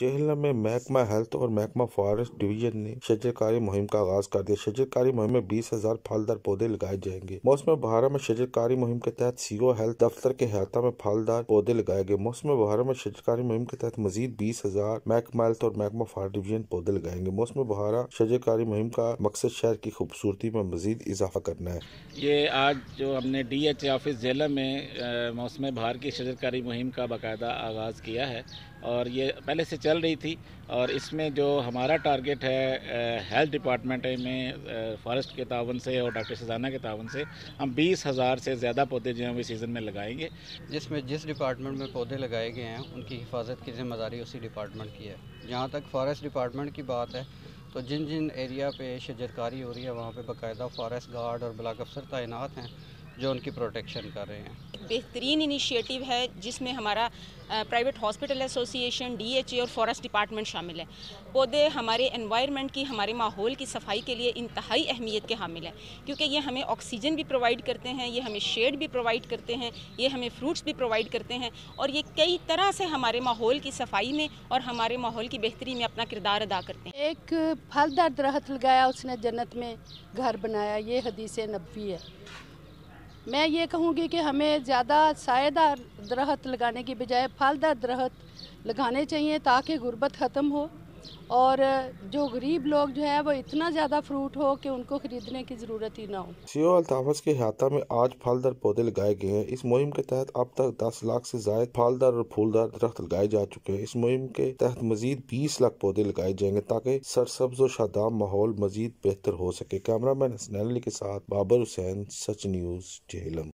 चेहला में महकमा हेल्थ और महकमा फॉरेस्ट डिवीजन ने शजरकारी मुहिम का आगाज कर दिया शजरकारी मुहिम में बीस हजार फलदार पौधे लगाए जाएंगे मौसम बहारा में शजरकारी मुहिम के तहत सीओ हेल्थ दफ्तर के हाथा में फलदार पौधे लगाए गए मौसम बहारा में शजरकारी मुहिम के तहत मजीद बीस हजार महकमा हेल्थ और महकमा फॉरेस्ट डिवीजन पौधे लगाएंगे मौसम बहारा शजरकारी मुहिम का मकसद शहर की खूबसूरती में मजीद इजाफा करना है ये आज जो हमने डी एच ऑफिस जिला में मौसम बहार की शजरकारी मुहिम का बाकायदा आगाज किया है और ये पहले से चल रही थी और इसमें जो हमारा टारगेट है हेल्थ डिपार्टमेंट में फॉरेस्ट के तावन से और डॉक्टर शजाना के तावन से हम बीस हज़ार से ज़्यादा पौधे जो हैं वो सीज़न में लगाएंगे जिसमें जिस डिपार्टमेंट में पौधे लगाए गए हैं उनकी हिफाजत की जिम्मेदारी उसी डिपार्टमेंट की है जहाँ तक फॉरेस्ट डिपार्टमेंट की बात है तो जिन जिन एरिया पे शजरकारी हो रही है वहाँ पे बाकायदा फॉरेस्ट गार्ड और ब्लॉक अफसर तैनात हैं जो उनकी प्रोटेक्शन कर रहे हैं बेहतरीन इनिशिएटिव है जिसमें हमारा प्राइवेट हॉस्पिटल एसोसिएशन डीएचए और फॉरेस्ट डिपार्टमेंट शामिल है पौधे हमारे एनवायरनमेंट की हमारे माहौल की सफाई के लिए इंतहाई अहमियत के हामिल है क्योंकि ये हमें ऑक्सीजन भी प्रोवाइड करते हैं ये हमें शेड भी प्रोवाइड करते हैं ये हमें फ्रूट्स भी प्रोवाइड करते हैं और ये कई तरह से हमारे माहौल की सफाई में और हमारे माहौल की बेहतरी में अपना किरदार अदा करते हैं एक फलदार दरख्त लगाया उसने जन्नत में घर बनाया ये हदीस नब्बी है मैं ये कहूँगी कि हमें ज़्यादा सायेदार दरख्त लगाने की बजाय फालदार दरख्त लगाने चाहिए ताकि गुर्बत ख़त्म हो और जो गरीब लोग जो है वो इतना ज़्यादा फ्रूट हो कि उनको खरीदने की ज़रूरत ही ना हो सीओ अल्ताफस के हाथा में आज फलदार पौधे लगाए गए हैं इस मुहिम के तहत अब तक दस लाख से ज्यादा फलदार और फूलदार दरख्त लगाए जा चुके हैं इस मुहिम के तहत मजीद बीस लाख पौधे लगाए जाएंगे ताकि सरसब्ज और शादाब माहौल मजीद बेहतर हो सके कैमरा मैन के साथ बाबर हुसैन सच न्यूज़ जेहलम